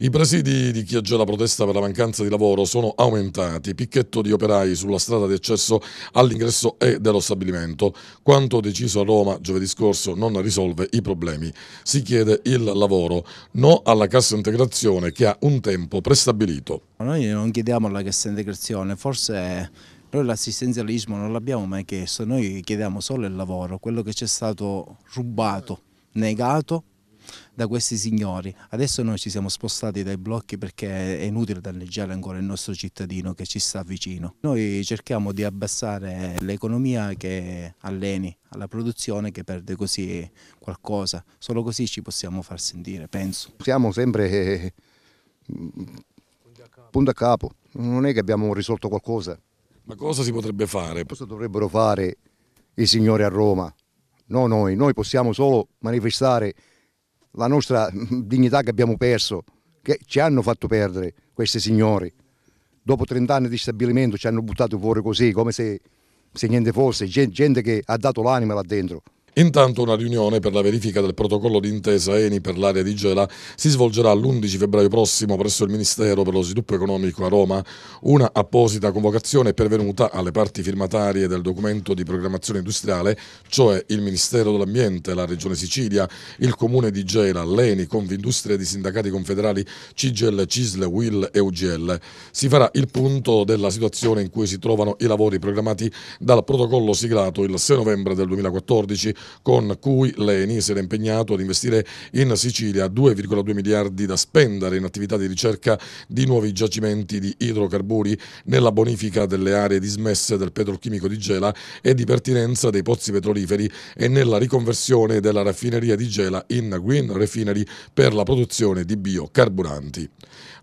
I presidi di chi la protesta per la mancanza di lavoro sono aumentati, picchetto di operai sulla strada di accesso all'ingresso e dello stabilimento. Quanto deciso a Roma giovedì scorso non risolve i problemi. Si chiede il lavoro, no alla cassa integrazione che ha un tempo prestabilito. Noi non chiediamo la cassa integrazione, forse noi l'assistenzialismo non l'abbiamo mai chiesto, noi chiediamo solo il lavoro, quello che ci è stato rubato, negato da questi signori. Adesso noi ci siamo spostati dai blocchi perché è inutile danneggiare ancora il nostro cittadino che ci sta vicino. Noi cerchiamo di abbassare l'economia che alleni alla produzione che perde così qualcosa, solo così ci possiamo far sentire, penso. Siamo sempre eh, mm, punto a capo, non è che abbiamo risolto qualcosa. Ma cosa si potrebbe fare? Cosa dovrebbero fare i signori a Roma? No, noi, noi possiamo solo manifestare la nostra dignità che abbiamo perso, che ci hanno fatto perdere questi signori. Dopo 30 anni di stabilimento ci hanno buttato fuori così, come se, se niente fosse, gente, gente che ha dato l'anima là dentro. Intanto una riunione per la verifica del protocollo d'intesa ENI per l'area di Gela si svolgerà l'11 febbraio prossimo presso il Ministero per lo Sviluppo Economico a Roma. Una apposita convocazione è pervenuta alle parti firmatarie del documento di programmazione industriale, cioè il Ministero dell'Ambiente, la Regione Sicilia, il Comune di Gela, l'ENI, Confindustria di Sindacati Confederali, CIGEL, CISL, WIL e UGL. Si farà il punto della situazione in cui si trovano i lavori programmati dal protocollo siglato il 6 novembre del 2014 con cui l'ENI si era impegnato ad investire in Sicilia 2,2 miliardi da spendere in attività di ricerca di nuovi giacimenti di idrocarburi nella bonifica delle aree dismesse del petrolchimico di Gela e di pertinenza dei pozzi petroliferi e nella riconversione della raffineria di Gela in Green Refinery per la produzione di biocarburanti.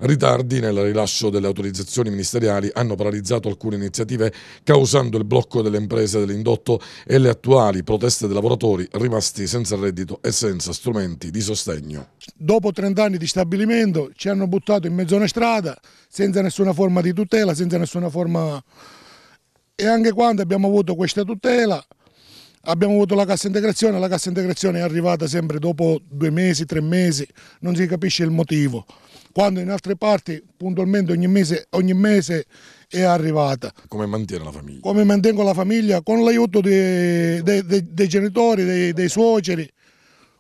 Ritardi nel rilascio delle autorizzazioni ministeriali hanno paralizzato alcune iniziative causando il blocco delle imprese dell'indotto e le attuali proteste dei lavoratori lavoratori rimasti senza reddito e senza strumenti di sostegno. Dopo 30 anni di stabilimento ci hanno buttato in mezzo a una strada senza nessuna forma di tutela, senza nessuna forma... E anche quando abbiamo avuto questa tutela Abbiamo avuto la cassa integrazione, la cassa integrazione è arrivata sempre dopo due mesi, tre mesi, non si capisce il motivo, quando in altre parti puntualmente ogni mese, ogni mese è arrivata. Come mantiene la famiglia? Come mantengo la famiglia? Con l'aiuto dei, dei, dei, dei, genitori, dei, suoceri,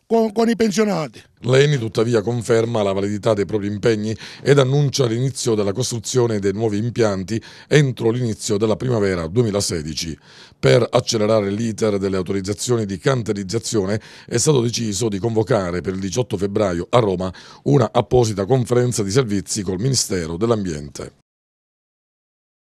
con, con i pensionati. L'ENI tuttavia conferma la validità dei propri impegni ed annuncia l'inizio della costruzione dei nuovi impianti entro l'inizio della primavera 2016. Per accelerare l'iter delle autorizzazioni di canterizzazione è stato deciso di convocare per il 18 febbraio a Roma una apposita conferenza di servizi col Ministero dell'Ambiente.